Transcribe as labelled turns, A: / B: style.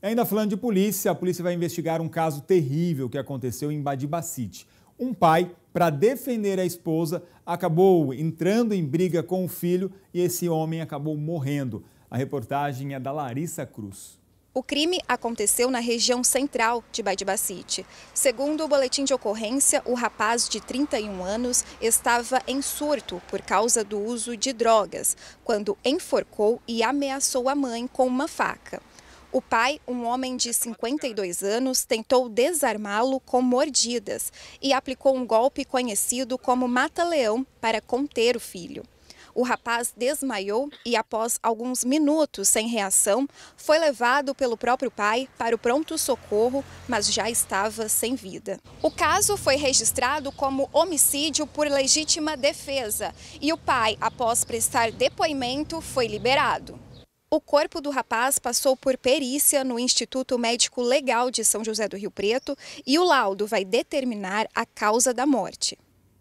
A: Ainda falando de polícia, a polícia vai investigar um caso terrível que aconteceu em Badibacite. Um pai, para defender a esposa, acabou entrando em briga com o filho e esse homem acabou morrendo. A reportagem é da Larissa Cruz.
B: O crime aconteceu na região central de Badibacite. Segundo o boletim de ocorrência, o rapaz de 31 anos estava em surto por causa do uso de drogas, quando enforcou e ameaçou a mãe com uma faca. O pai, um homem de 52 anos, tentou desarmá-lo com mordidas e aplicou um golpe conhecido como mata-leão para conter o filho. O rapaz desmaiou e, após alguns minutos sem reação, foi levado pelo próprio pai para o pronto-socorro, mas já estava sem vida. O caso foi registrado como homicídio por legítima defesa e o pai, após prestar depoimento, foi liberado. O corpo do rapaz passou por perícia no Instituto Médico Legal de São José do Rio Preto e o laudo vai determinar a causa da morte.